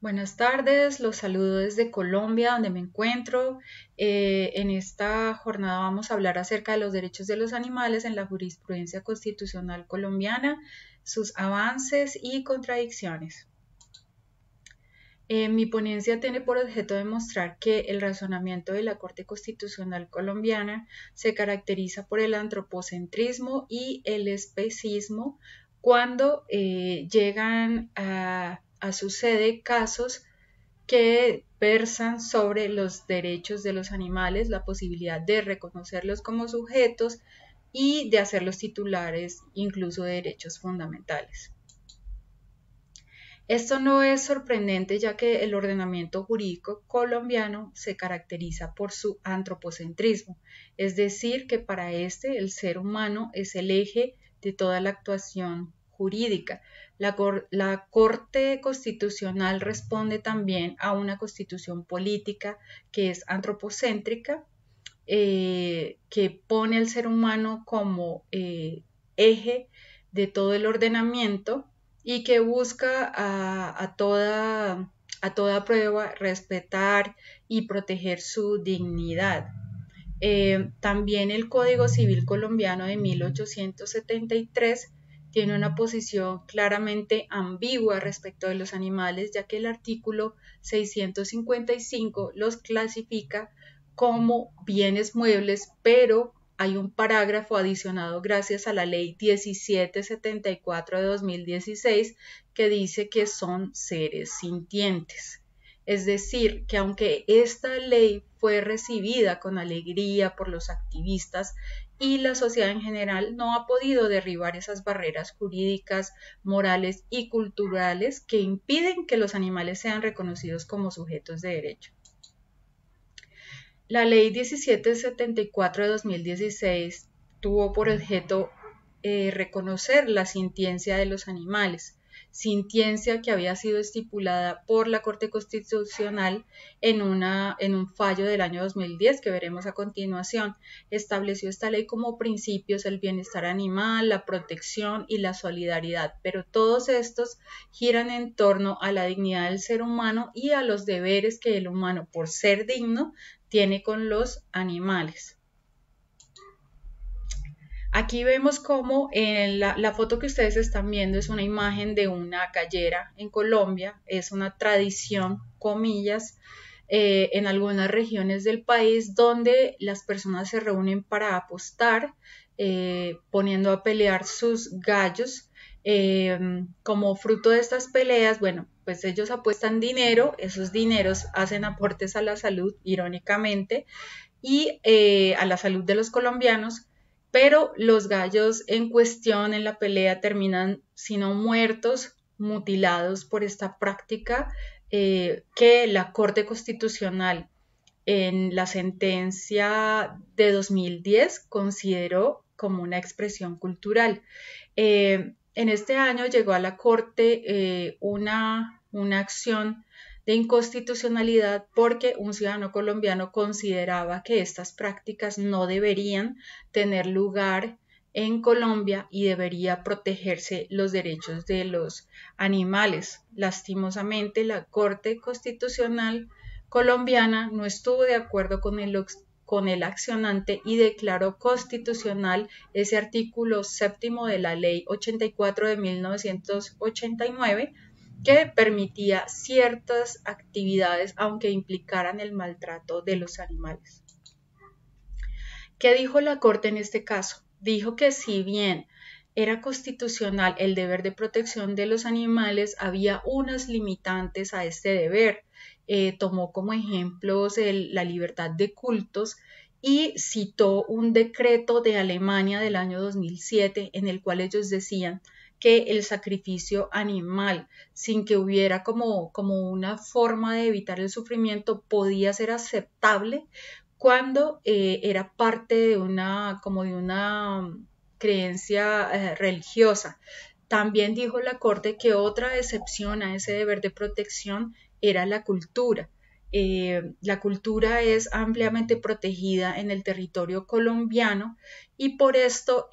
Buenas tardes, los saludo desde Colombia, donde me encuentro. Eh, en esta jornada vamos a hablar acerca de los derechos de los animales en la jurisprudencia constitucional colombiana, sus avances y contradicciones. Eh, mi ponencia tiene por objeto demostrar que el razonamiento de la Corte Constitucional colombiana se caracteriza por el antropocentrismo y el especismo cuando eh, llegan a a su casos que versan sobre los derechos de los animales, la posibilidad de reconocerlos como sujetos y de hacerlos titulares incluso de derechos fundamentales. Esto no es sorprendente ya que el ordenamiento jurídico colombiano se caracteriza por su antropocentrismo, es decir, que para este el ser humano es el eje de toda la actuación jurídica. La, Corte Constitucional responde también a una constitución política que es antropocéntrica, eh, que pone al ser humano como eh, eje de todo el ordenamiento y que busca a, toda, a toda prueba respetar y proteger su dignidad. Eh, también el Código Civil Colombiano de 1873 tiene una posición claramente ambigua respecto de los animales, ya que el artículo 655 los clasifica como bienes muebles, pero hay un parágrafo adicionado gracias a la ley 1774 de 2016 que dice que son seres sintientes. Es decir, que aunque esta ley fue recibida con alegría por los activistas, y la sociedad en general no ha podido derribar esas barreras jurídicas, morales y culturales que impiden que los animales sean reconocidos como sujetos de derecho. La ley 1774 de 2016 tuvo por objeto eh, reconocer la sintiencia de los animales, sintiencia que había sido estipulada por la Corte Constitucional en, en un fallo del año 2010 que veremos a continuación. Estableció esta ley como principios el bienestar animal, la protección y la solidaridad, pero todos estos giran en torno a la dignidad del ser humano y a los deberes que el humano, por ser digno, tiene con los animales. Aquí vemos cómo en la, foto que ustedes están viendo es una imagen de una gallera en Colombia, es una tradición, comillas, eh, en algunas regiones del país donde las personas se reúnen para apostar, eh, poniendo a pelear sus gallos. Em, como fruto de estas peleas, bueno, pues ellos apuestan dinero, esos dineros hacen aportes a la salud, irónicamente, y eh, a la salud de los colombianos pero los gallos en cuestión en la pelea terminan, sino muertos, mutilados por esta práctica eh, que la Corte Constitucional en la sentencia de 2010 consideró como una expresión cultural. Eh, en este año llegó a la Corte eh, una, una acción de inconstitucionalidad porque un ciudadano colombiano consideraba que estas prácticas no deberían tener lugar en Colombia y debería protegerse los derechos de los animales. Lastimosamente, la Corte Constitucional colombiana no estuvo de acuerdo con el, con el accionante y declaró constitucional ese artículo séptimo de la Ley 84 de 1989 que permitía ciertas actividades aunque implicaran el maltrato de los animales. ¿Qué dijo la Corte en este caso? Dijo que si bien era constitucional el deber de protección de los animales, había unas limitantes a este deber. Eh, tomó como ejemplos la libertad de cultos y citó un decreto de Alemania del año 2007 en el cual ellos decían que el sacrificio animal, sin que hubiera como, como una forma de evitar el sufrimiento, podía ser aceptable cuando eh, era parte de una, como de una mm, creencia eh, religiosa. También dijo la Corte que otra excepción a ese deber de protección era la cultura. Eh, la cultura es ampliamente protegida en el territorio colombiano y por esto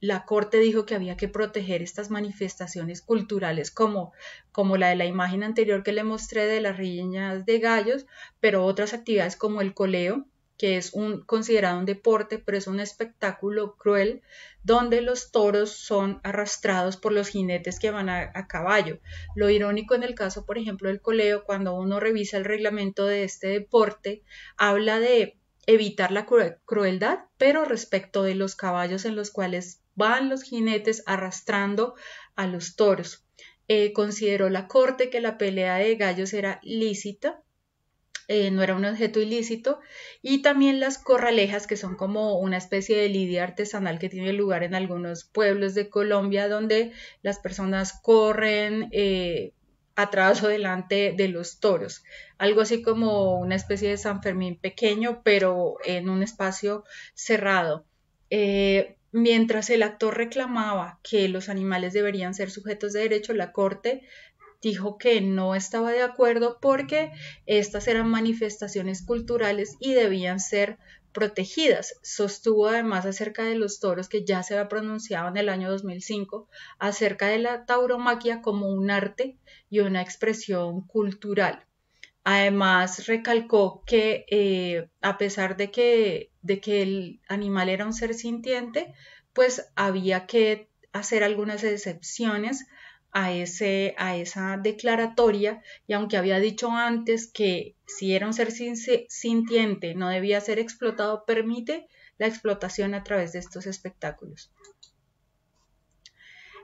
la Corte dijo que había que proteger estas manifestaciones culturales como, como la de la imagen anterior que le mostré de las riñas de gallos, pero otras actividades como el coleo, que es un, considerado un deporte, pero es un espectáculo cruel donde los toros son arrastrados por los jinetes que van a, a, caballo. Lo irónico en el caso, por ejemplo, del coleo, cuando uno revisa el reglamento de este deporte, habla de evitar la crueldad, pero respecto de los caballos en los cuales van los jinetes arrastrando a los toros. Eh, consideró la corte que la pelea de gallos era lícita, eh, no era un objeto ilícito, y también las corralejas, que son como una especie de lidia artesanal que tiene lugar en algunos pueblos de Colombia, donde las personas corren eh, atrás o delante de los toros, algo así como una especie de San Fermín pequeño, pero en un espacio cerrado. Mientras el actor reclamaba que los animales deberían ser sujetos de derecho, la Corte dijo que no estaba de acuerdo porque estas eran manifestaciones culturales y debían ser protegidas. Sostuvo además acerca de los toros que ya se había pronunciado en el año 2005 acerca de la tauromaquia como un arte y una expresión cultural. Además, recalcó que eh, a pesar de que, el animal era un ser sintiente, pues había que hacer algunas excepciones a, a esa declaratoria y aunque había dicho antes que si era un ser sintiente no debía ser explotado, permite la explotación a través de estos espectáculos.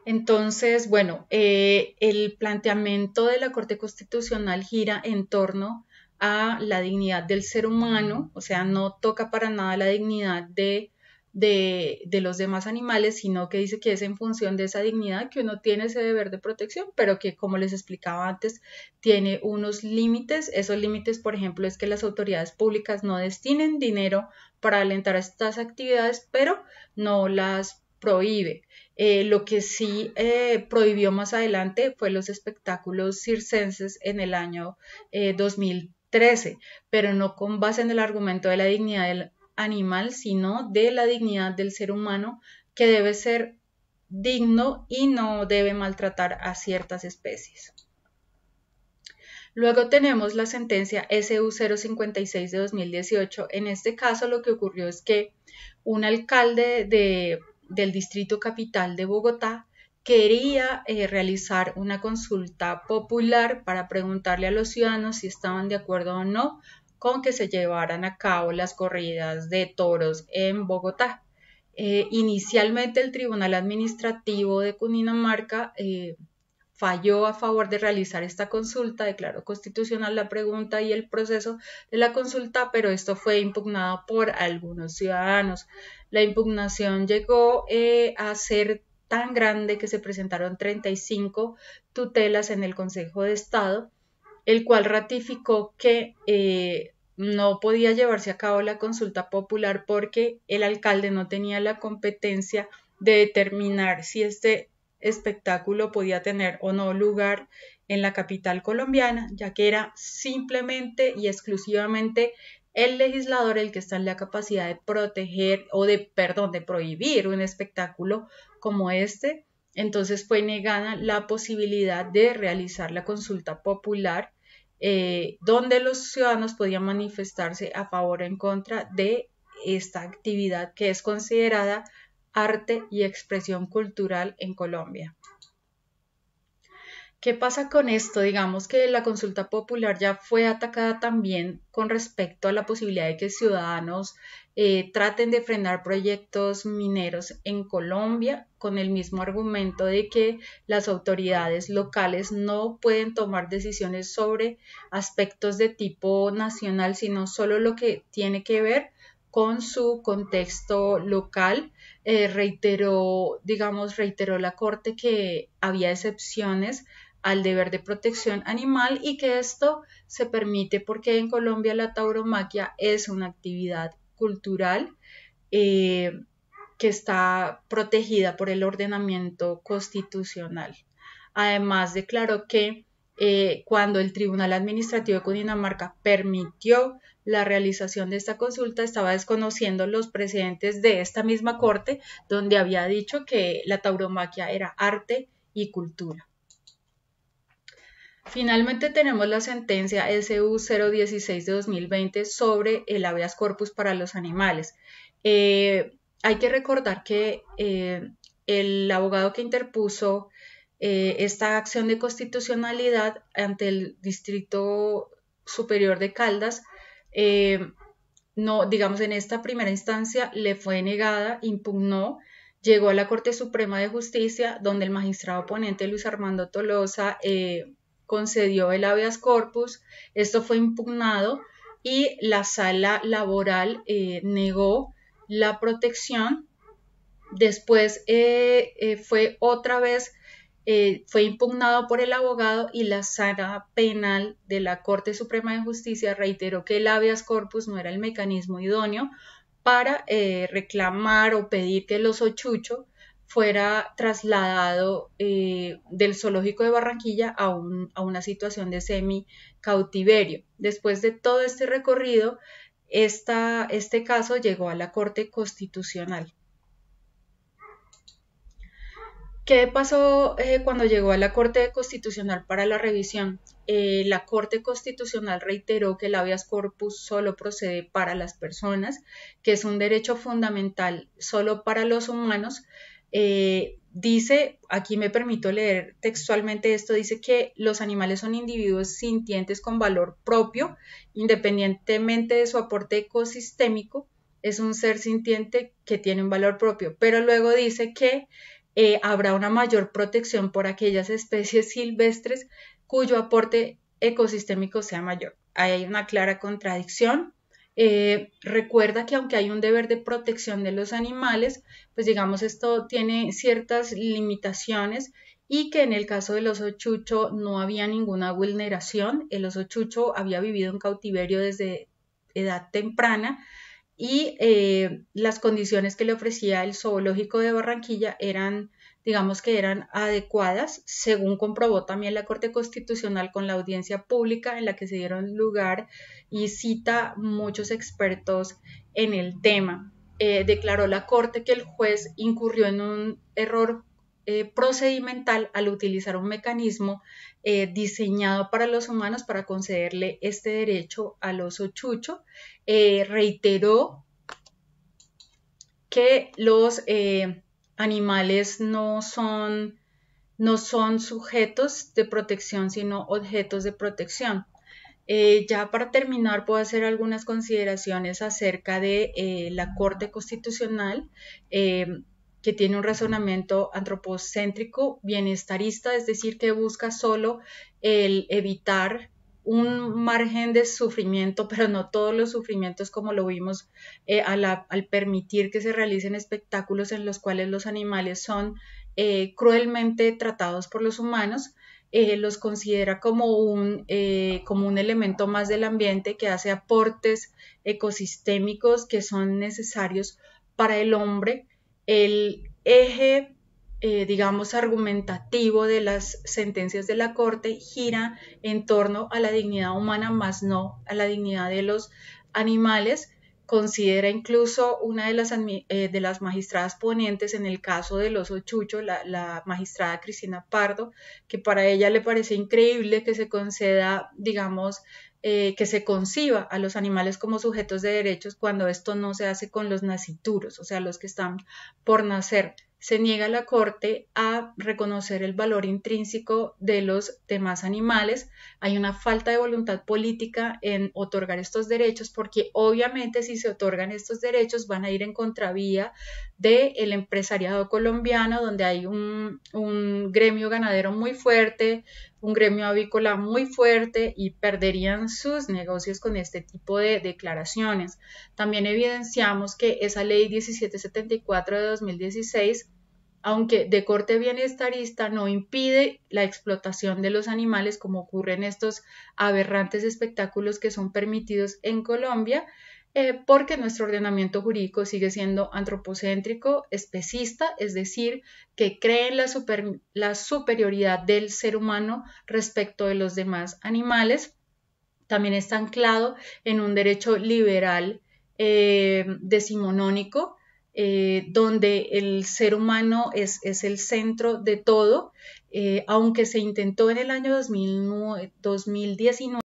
Entonces, bueno, eh, el planteamiento de la Corte Constitucional gira en torno a la dignidad del ser humano, o sea, no toca para nada la dignidad de, de, de, los demás animales, sino que dice que es en función de esa dignidad que uno tiene ese deber de protección, pero que, como les explicaba antes, tiene unos límites. Esos límites, por ejemplo, es que las autoridades públicas no destinen dinero para alentar estas actividades, pero no las prohíbe. Eh, lo que sí eh, prohibió más adelante fue los espectáculos circenses en el año 2013, eh, pero no con base en el argumento de la dignidad del animal, sino de la dignidad del ser humano que debe ser digno y no debe maltratar a ciertas especies. Luego tenemos la sentencia SU 056 de 2018. En este caso lo que ocurrió es que un alcalde de del Distrito Capital de Bogotá quería eh, realizar una consulta popular para preguntarle a los ciudadanos si estaban de acuerdo o no con que se llevaran a cabo las corridas de toros en Bogotá. Eh, inicialmente el Tribunal Administrativo de Cundinamarca eh, falló a favor de realizar esta consulta, declaró constitucional la pregunta y el proceso de la consulta, pero esto fue impugnado por algunos ciudadanos. La impugnación llegó eh, a ser tan grande que se presentaron 35 tutelas en el Consejo de Estado, el cual ratificó que eh, no podía llevarse a cabo la consulta popular porque el alcalde no tenía la competencia de determinar si este espectáculo podía tener o no lugar en la capital colombiana, ya que era simplemente y exclusivamente el legislador el que está en la capacidad de proteger o de, perdón, de prohibir un espectáculo como este. Entonces fue negada la posibilidad de realizar la consulta popular eh, donde los ciudadanos podían manifestarse a favor o en contra de esta actividad que es considerada arte y expresión cultural en Colombia. ¿Qué pasa con esto? Digamos que la consulta popular ya fue atacada también con respecto a la posibilidad de que ciudadanos eh, traten de frenar proyectos mineros en Colombia con el mismo argumento de que las autoridades locales no pueden tomar decisiones sobre aspectos de tipo nacional, sino solo lo que tiene que ver con su contexto local. Eh, reiteró, digamos, reiteró la Corte que había excepciones al deber de protección animal y que esto se permite porque en Colombia la tauromaquia es una actividad cultural eh, que está protegida por el ordenamiento constitucional. Además, declaró que eh, cuando el Tribunal Administrativo de Cundinamarca permitió la realización de esta consulta estaba desconociendo los precedentes de esta misma corte, donde había dicho que la tauromaquia era arte y cultura. Finalmente tenemos la sentencia SU 016 de 2020 sobre el habeas corpus para los animales. Eh, hay que recordar que eh, el abogado que interpuso eh, esta acción de constitucionalidad ante el Distrito Superior de Caldas eh, no, digamos, en esta primera instancia le fue negada, impugnó, llegó a la Corte Suprema de Justicia, donde el magistrado ponente Luis Armando Tolosa eh, concedió el habeas corpus, esto fue impugnado y la sala laboral eh, negó la protección. Después fue otra vez eh, fue impugnado por el abogado y la sala penal de la Corte Suprema de Justicia reiteró que el habeas corpus no era el mecanismo idóneo para eh, reclamar o pedir que los oso fuera trasladado eh, del zoológico de Barranquilla a, una situación de semi-cautiverio. Después de todo este recorrido, este caso llegó a la Corte Constitucional. ¿Qué pasó eh, cuando llegó a la Corte Constitucional para la revisión? Eh, la Corte Constitucional reiteró que el habeas corpus solo procede para las personas, que es un derecho fundamental solo para los humanos. Eh, dice, aquí me permito leer textualmente esto, dice que los animales son individuos sintientes con valor propio, independientemente de su aporte ecosistémico, es un ser sintiente que tiene un valor propio, pero luego dice que eh, habrá una mayor protección por aquellas especies silvestres cuyo aporte ecosistémico sea mayor. hay una clara contradicción. Eh, recuerda que aunque hay un deber de protección de los animales, pues digamos esto tiene ciertas limitaciones y que en el caso del oso chucho no había ninguna vulneración. El oso chucho había vivido en cautiverio desde edad temprana, y eh, las condiciones que le ofrecía el zoológico de Barranquilla eran, digamos que eran adecuadas, según comprobó también la Corte Constitucional con la audiencia pública en la que se dieron lugar y cita muchos expertos en el tema. Eh, declaró la Corte que el juez incurrió en un error eh, procedimental al utilizar un mecanismo eh, diseñado para los humanos para concederle este derecho al oso chucho. Eh, reiteró que los animales no son, no son sujetos de protección, sino objetos de protección. ya para terminar, puedo hacer algunas consideraciones acerca de la Corte Constitucional que tiene un razonamiento antropocéntrico, bienestarista, es decir, que busca solo el evitar un margen de sufrimiento, pero no todos los sufrimientos como lo vimos eh, al permitir que se realicen espectáculos en los cuales los animales son eh, cruelmente tratados por los humanos, eh, los considera como un, como un elemento más del ambiente que hace aportes ecosistémicos que son necesarios para el hombre el eje, eh, digamos, argumentativo de las sentencias de la Corte gira en torno a la dignidad humana, más no a la dignidad de los animales. Considera incluso una de las, eh, de las magistradas ponentes en el caso del oso Chucho, la magistrada Cristina Pardo, que para ella le parece increíble que se conceda, digamos, eh, que se conciba a los animales como sujetos de derechos cuando esto no se hace con los nacituros, o sea, los que están por nacer. Se niega la Corte a reconocer el valor intrínseco de los demás animales. Hay una falta de voluntad política en otorgar estos derechos porque obviamente si se otorgan estos derechos van a ir en contravía del el empresariado colombiano donde hay un gremio ganadero muy fuerte, un gremio avícola muy fuerte y perderían sus negocios con este tipo de declaraciones. También evidenciamos que esa ley 1774 de 2016 aunque de corte bienestarista, no impide la explotación de los animales como ocurre en estos aberrantes espectáculos que son permitidos en Colombia, eh, porque nuestro ordenamiento jurídico sigue siendo antropocéntrico, especista, es decir, que cree en la, superioridad del ser humano respecto de los demás animales. También está anclado en un derecho liberal eh, decimonónico, eh, donde el ser humano es, el centro de todo, aunque se intentó en el año 2019